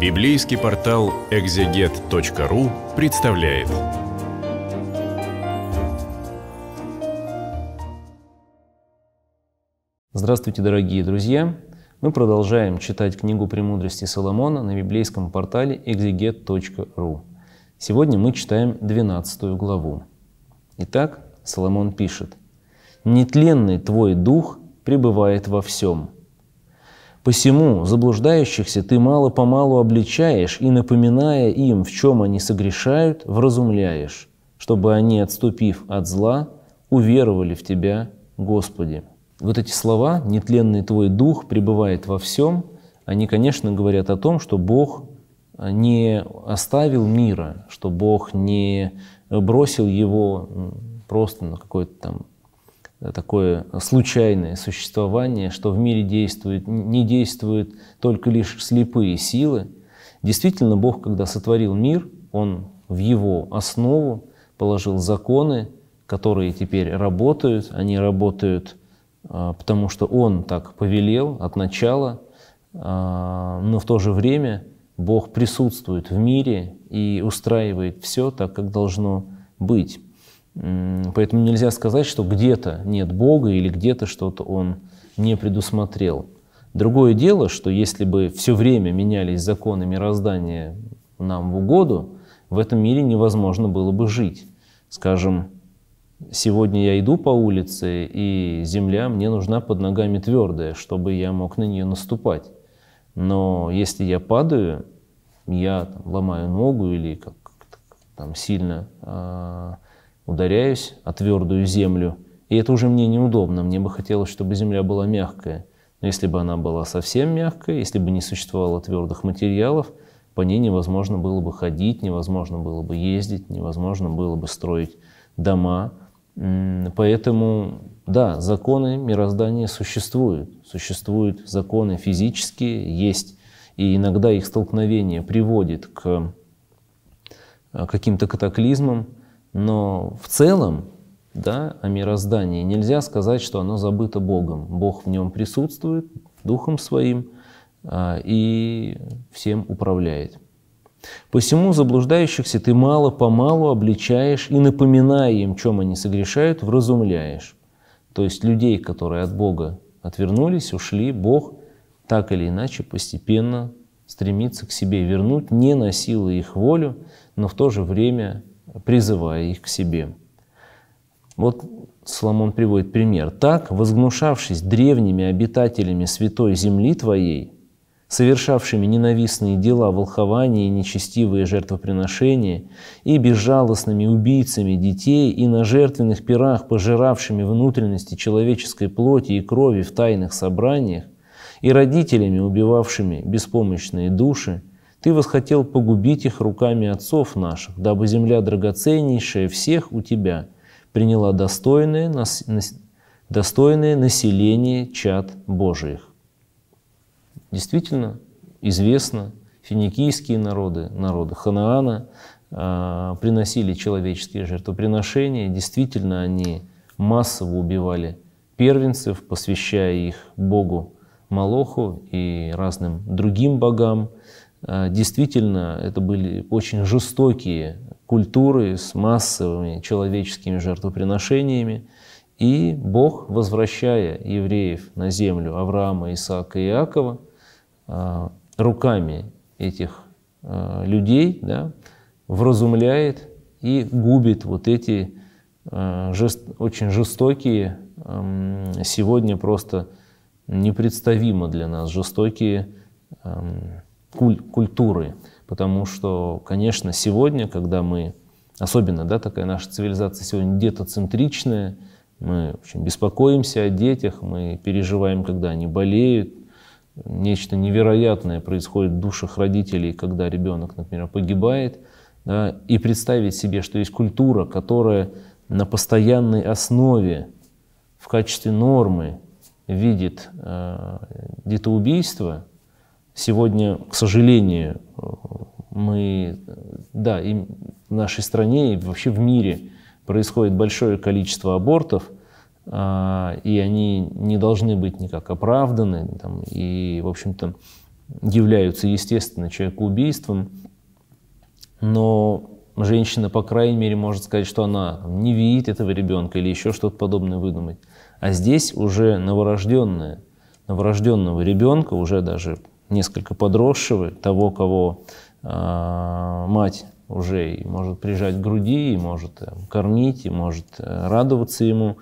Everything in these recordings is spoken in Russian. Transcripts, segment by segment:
Библейский портал экзегет.ру представляет. Здравствуйте, дорогие друзья! Мы продолжаем читать книгу «Премудрости Соломона» на библейском портале exeget.ru. Сегодня мы читаем 12 главу. Итак, Соломон пишет. «Нетленный твой дух пребывает во всем, Посему заблуждающихся ты мало-помалу обличаешь и, напоминая им, в чем они согрешают, вразумляешь, чтобы они, отступив от зла, уверовали в Тебя, Господи». Вот эти слова «нетленный Твой Дух пребывает во всем», они, конечно, говорят о том, что Бог не оставил мира, что Бог не бросил его просто на какое-то там Э, такое случайное существование, что в мире действует, не действуют только лишь слепые силы. Действительно, Бог, когда сотворил мир, Он в его основу положил законы, которые теперь работают. Они работают, а, потому что Он так повелел от начала, а, но в то же время Бог присутствует в мире и устраивает все так, как должно быть. Поэтому нельзя сказать, что где-то нет Бога или где-то что-то Он не предусмотрел. Другое дело, что если бы все время менялись законы мироздания нам в угоду, в этом мире невозможно было бы жить. Скажем, сегодня я иду по улице, и земля мне нужна под ногами твердая, чтобы я мог на нее наступать. Но если я падаю, я там, ломаю ногу или как там сильно а, ударяюсь о твердую землю, и это уже мне неудобно, мне бы хотелось, чтобы земля была мягкая. Но если бы она была совсем мягкая, если бы не существовало твердых материалов, по ней невозможно было бы ходить, невозможно было бы ездить, невозможно было бы строить дома. Поэтому, да, законы мироздания существуют. Существуют законы физические, есть. И иногда их столкновение приводит к э, каким-то катаклизмам, но в целом да, о мироздании нельзя сказать, что оно забыто Богом. Бог в нем присутствует, Духом Своим а, и всем управляет. Посему заблуждающихся ты мало-помалу обличаешь и, напоминая им, чем они согрешают, вразумляешь. То есть людей, которые от Бога отвернулись, ушли, Бог так или иначе постепенно стремится к себе вернуть, не насилуя их волю, но в то же время призывая их к себе. Вот Соломон приводит пример. «Так, возгнушавшись древними обитателями святой земли твоей, совершавшими ненавистные дела, волхования и нечестивые жертвоприношения, и безжалостными убийцами детей, и на жертвенных пирах, пожиравшими внутренности человеческой плоти и крови в тайных собраниях, и родителями, убивавшими беспомощные души, ты восхотел погубить их руками отцов наших, дабы земля драгоценнейшая всех у тебя приняла достойное, достойное население чад Божиих. Действительно, известно, финикийские народы, народы Ханаана а, приносили человеческие жертвоприношения, действительно они массово убивали первенцев, посвящая их Богу Малоху и разным другим богам, а, действительно, это были очень жестокие культуры с массовыми человеческими жертвоприношениями. И Бог, возвращая евреев на землю Авраама, Исаака и Иакова, а, руками этих а, людей да, вразумляет и губит вот эти жест, очень жестокие, сегодня просто непредставимо для нас жестокие куль культуры. Потому что, конечно, сегодня, когда мы, особенно да, такая наша цивилизация сегодня детоцентричная, мы в общем, беспокоимся о детях, мы переживаем, когда они болеют. Нечто невероятное происходит в душах родителей, когда ребенок, например, погибает. Да, и представить себе, что есть культура, которая на постоянной основе в качестве нормы видит э, детоубийство – Сегодня, к сожалению, мы, да, и в нашей стране, и вообще в мире происходит большое количество абортов, а, и они не должны быть никак оправданы, там, и, в общем-то, являются, естественно, человекоубийством, но женщина, по крайней мере, может сказать, что она не видит этого ребенка или еще что-то подобное выдумать. А здесь уже новорожденная, новорожденного ребенка, уже даже несколько подросшего, того, кого э, мать уже и может прижать к груди, и может э, кормить, и может э, радоваться ему,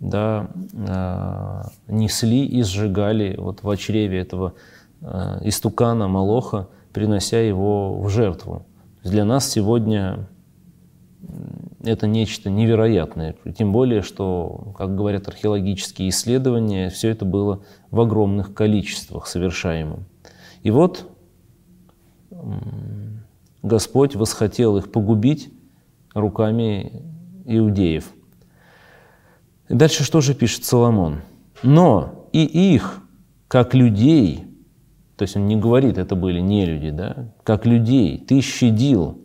да, э, несли и сжигали вот в очреве этого э, истукана, молоха, принося его в жертву. Для нас сегодня это нечто невероятное. Тем более, что, как говорят археологические исследования, все это было в огромных количествах совершаемым. И вот Господь восхотел их погубить руками иудеев. дальше что же пишет Соломон? Но и их, как людей, то есть он не говорит, это были не люди, да, как людей, ты щадил,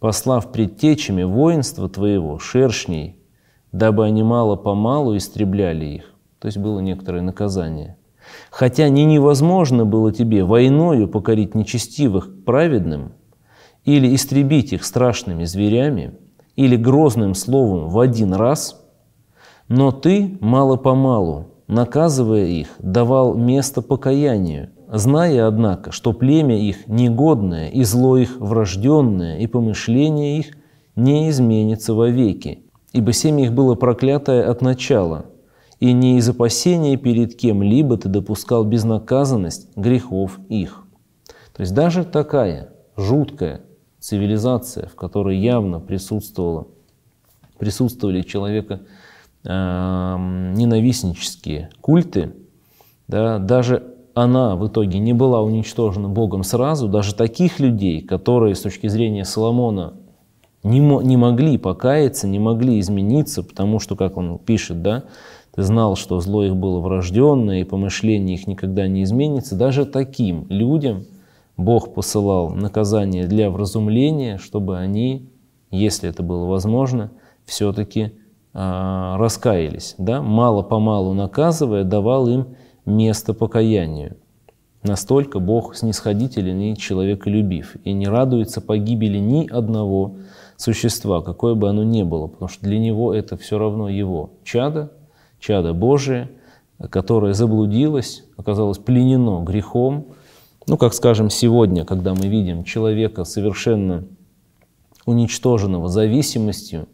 послав предтечами воинства твоего, шершней, дабы они мало-помалу истребляли их. То есть было некоторое наказание – Хотя не невозможно было тебе войною покорить нечестивых праведным, или истребить их страшными зверями, или грозным словом в один раз, но ты мало-помалу, наказывая их, давал место покаянию, зная, однако, что племя их негодное, и зло их врожденное, и помышление их не изменится вовеки, ибо семя их было проклятое от начала – и не из опасения перед кем-либо ты допускал безнаказанность грехов их. То есть даже такая жуткая цивилизация, в которой явно присутствовала, присутствовали человека э, ненавистнические культы, да, даже она в итоге не была уничтожена Богом сразу, даже таких людей, которые с точки зрения Соломона не, не могли покаяться, не могли измениться, потому что, как он пишет, да, ты знал, что зло их было врожденное, и помышление их никогда не изменится. Даже таким людям Бог посылал наказание для вразумления, чтобы они, если это было возможно, все-таки э, а, раскаялись. Да? Мало-помалу наказывая, давал им место покаянию. Настолько Бог снисходителен и человеколюбив, и не радуется погибели ни одного существа, какое бы оно ни было, потому что для него это все равно его чадо, чадо Божие, которое заблудилось, оказалось пленено грехом. Ну, как скажем, сегодня, когда мы видим человека совершенно уничтоженного зависимостью,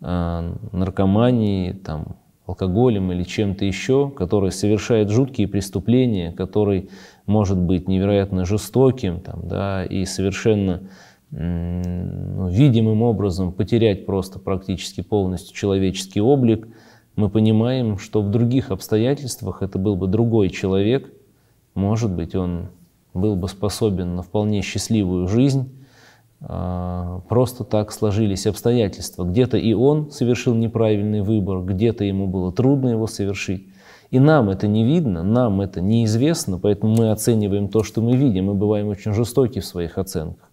а, наркоманией, там, алкоголем или чем-то еще, который совершает жуткие преступления, который может быть невероятно жестоким там, да, и совершенно ну, видимым образом потерять просто практически полностью человеческий облик – мы понимаем, что в других обстоятельствах это был бы другой человек, может быть, он был бы способен на вполне счастливую жизнь, а, просто так сложились обстоятельства. Где-то и он совершил неправильный выбор, где-то ему было трудно его совершить. И нам это не видно, нам это неизвестно, поэтому мы оцениваем то, что мы видим, мы бываем очень жестоки в своих оценках.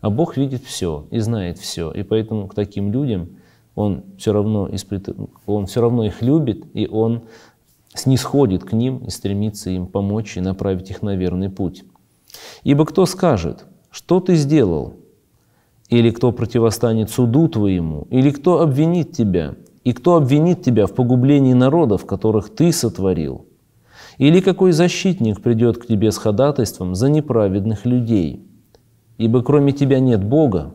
А Бог видит все и знает все, и поэтому к таким людям – он все равно, испыт... он все равно их любит, и он снисходит к ним и стремится им помочь и направить их на верный путь. Ибо кто скажет, что ты сделал, или кто противостанет суду твоему, или кто обвинит тебя, и кто обвинит тебя в погублении народов, которых ты сотворил, или какой защитник придет к тебе с ходатайством за неправедных людей, ибо кроме тебя нет Бога,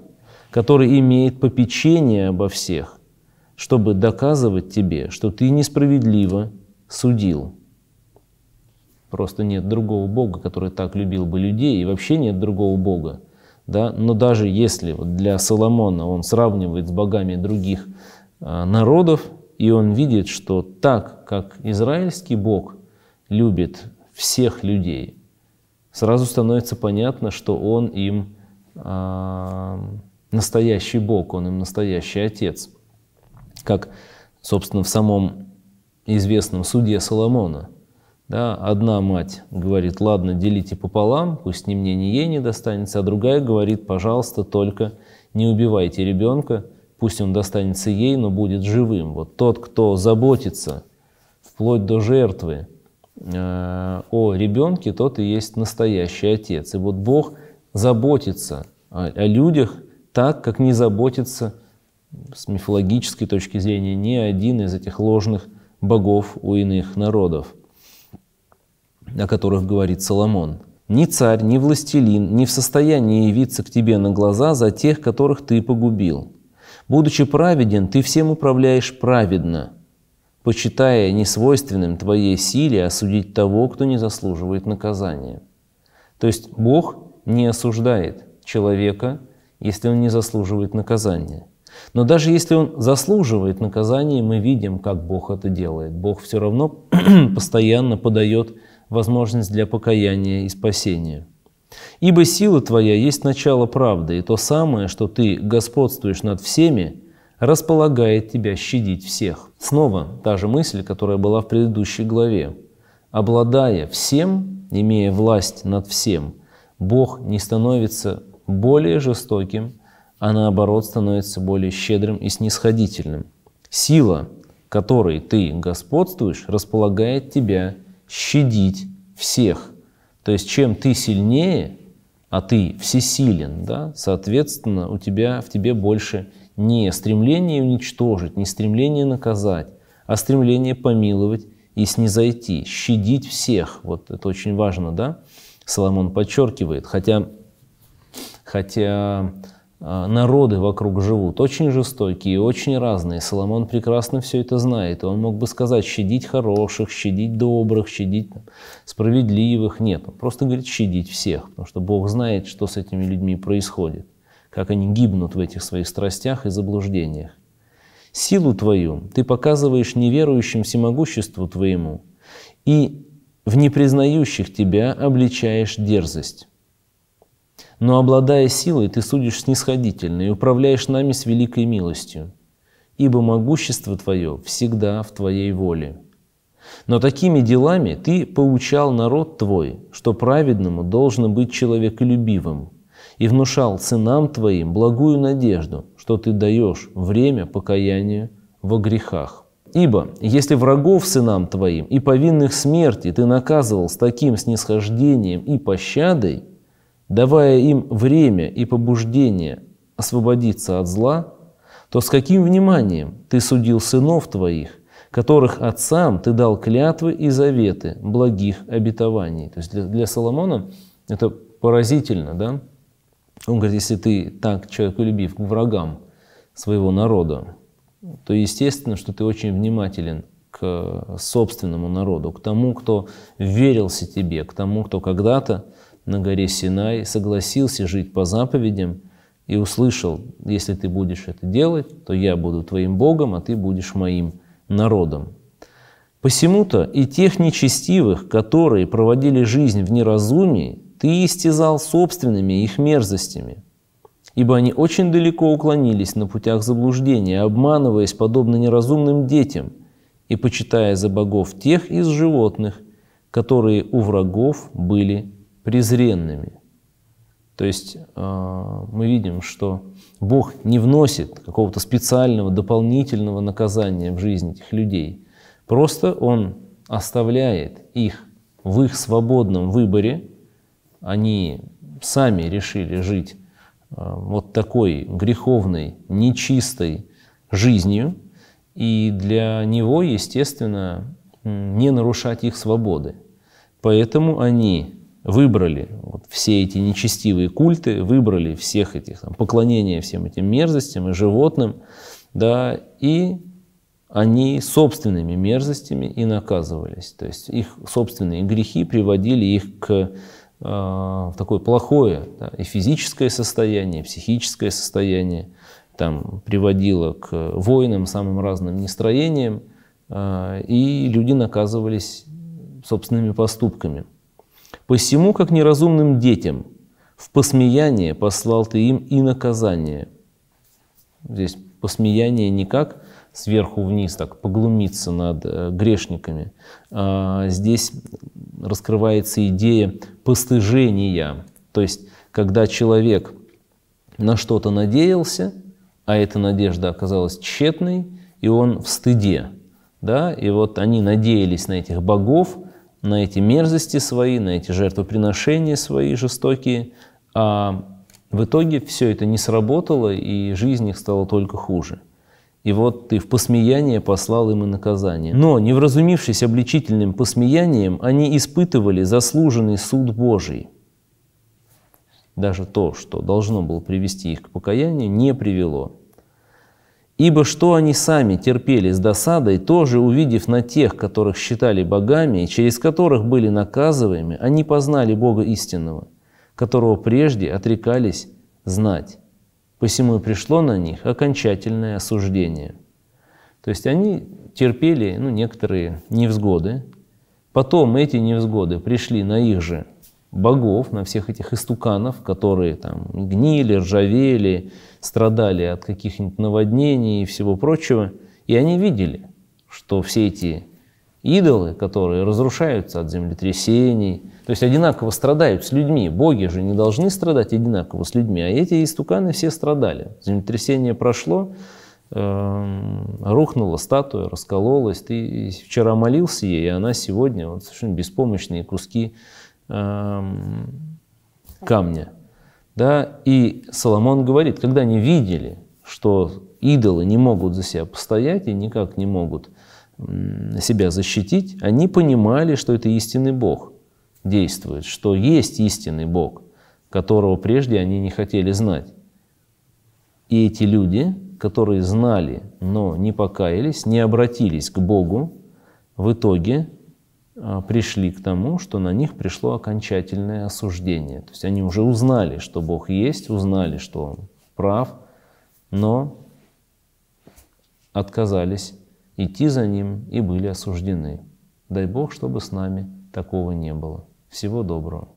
который имеет попечение обо всех, чтобы доказывать тебе, что ты несправедливо судил. Просто нет другого Бога, который так любил бы людей, и вообще нет другого Бога. Да? Но даже если вот для Соломона он сравнивает с богами других а, народов, и он видит, что так, как израильский Бог любит всех людей, сразу становится понятно, что он им э, настоящий Бог, он им настоящий Отец. Как, собственно, в самом известном суде Соломона. Да, одна мать говорит, ладно, делите пополам, пусть ни мне, ни ей не достанется, а другая говорит, пожалуйста, только не убивайте ребенка, пусть он достанется ей, но будет живым. Вот тот, кто заботится вплоть до жертвы э, о ребенке, тот и есть настоящий отец. И вот Бог заботится о людях, так как не заботится с мифологической точки зрения ни один из этих ложных богов у иных народов, о которых говорит Соломон. «Ни царь, ни властелин не в состоянии явиться к тебе на глаза за тех, которых ты погубил. Будучи праведен, ты всем управляешь праведно, почитая несвойственным твоей силе осудить того, кто не заслуживает наказания». То есть Бог не осуждает человека – если он не заслуживает наказания. Но даже если он заслуживает наказания, мы видим, как Бог это делает. Бог все равно постоянно подает возможность для покаяния и спасения. Ибо сила твоя есть начало правды, и то самое, что ты господствуешь над всеми, располагает тебя щадить всех. Снова та же мысль, которая была в предыдущей главе. Обладая всем, имея власть над всем, Бог не становится более жестоким, а наоборот становится более щедрым и снисходительным. Сила, которой ты господствуешь, располагает тебя щадить всех. То есть чем ты сильнее, а ты всесилен, да, соответственно, у тебя в тебе больше не стремление уничтожить, не стремление наказать, а стремление помиловать и снизойти, щадить всех. Вот это очень важно, да? Соломон подчеркивает, хотя хотя а, народы вокруг живут, очень жестокие, очень разные. Соломон прекрасно все это знает. Он мог бы сказать, щадить хороших, щадить добрых, щадить справедливых. Нет, он просто говорит, щадить всех, потому что Бог знает, что с этими людьми происходит, как они гибнут в этих своих страстях и заблуждениях. Силу твою ты показываешь неверующим всемогуществу твоему, и в непризнающих тебя обличаешь дерзость. Но обладая силой, ты судишь снисходительно и управляешь нами с великой милостью, ибо могущество твое всегда в твоей воле. Но такими делами ты поучал народ твой, что праведному должно быть человеколюбивым, и внушал сынам твоим благую надежду, что ты даешь время покаянию во грехах. Ибо если врагов сынам твоим и повинных смерти ты наказывал с таким снисхождением и пощадой – давая им время и побуждение освободиться от зла, то с каким вниманием ты судил сынов твоих, которых отцам ты дал клятвы и заветы благих обетований. То есть для, для Соломона это поразительно, да? Он говорит, если ты так человеколюбив к врагам своего народа, то естественно, что ты очень внимателен к собственному народу, к тому, кто верился тебе, к тому, кто когда-то на горе Синай, согласился жить по заповедям и услышал, если ты будешь это делать, то я буду твоим Богом, а ты будешь моим народом. Посему-то и тех нечестивых, которые проводили жизнь в неразумии, ты истязал собственными их мерзостями, ибо они очень далеко уклонились на путях заблуждения, обманываясь подобно неразумным детям и почитая за богов тех из животных, которые у врагов были презренными. То есть э, мы видим, что Бог не вносит какого-то специального дополнительного наказания в жизнь этих людей. Просто Он оставляет их в их свободном выборе. Они сами решили жить э, вот такой греховной, нечистой жизнью. И для него, естественно, не нарушать их свободы. Поэтому они выбрали вот все эти нечестивые культы, выбрали всех этих там, поклонения всем этим мерзостям и животным, да, и они собственными мерзостями и наказывались. То есть их собственные грехи приводили их к э, в такое плохое да, и физическое состояние, и психическое состояние, там приводило к войнам, самым разным настроениям, э, и люди наказывались собственными поступками. Посему, как неразумным детям, в посмеяние послал ты им и наказание. Здесь посмеяние не как сверху вниз, так поглумиться над э, грешниками. А здесь раскрывается идея постыжения, то есть когда человек на что-то надеялся, а эта надежда оказалась тщетной, и он в стыде. Да? И вот они надеялись на этих богов, на эти мерзости свои, на эти жертвоприношения свои жестокие, а в итоге все это не сработало, и жизнь их стала только хуже. И вот ты в посмеяние послал им и наказание. Но, не вразумившись обличительным посмеянием, они испытывали заслуженный суд Божий. Даже то, что должно было привести их к покаянию, не привело. Ибо что они сами терпели с досадой, тоже увидев на тех, которых считали богами, и через которых были наказываемы, они познали Бога истинного, которого прежде отрекались знать. Посему и пришло на них окончательное осуждение. То есть они терпели ну, некоторые невзгоды, потом эти невзгоды пришли на их же богов, на всех этих истуканов, которые там гнили, ржавели, страдали от каких-нибудь наводнений и всего прочего. И они видели, что все эти идолы, которые разрушаются от землетрясений, то есть одинаково страдают с людьми. Боги же не должны страдать одинаково с людьми, а эти истуканы все страдали. Землетрясение прошло, эм, рухнула статуя, раскололась. Ты вчера молился ей, и она сегодня вот совершенно беспомощные куски камня. Да? И Соломон говорит, когда они видели, что идолы не могут за себя постоять и никак не могут себя защитить, они понимали, что это истинный Бог действует, что есть истинный Бог, которого прежде они не хотели знать. И эти люди, которые знали, но не покаялись, не обратились к Богу, в итоге а, пришли к тому, что на них пришло окончательное осуждение. То есть они уже узнали, что Бог есть, узнали, что Он прав, но отказались идти за Ним и были осуждены. Дай Бог, чтобы с нами такого не было. Всего доброго.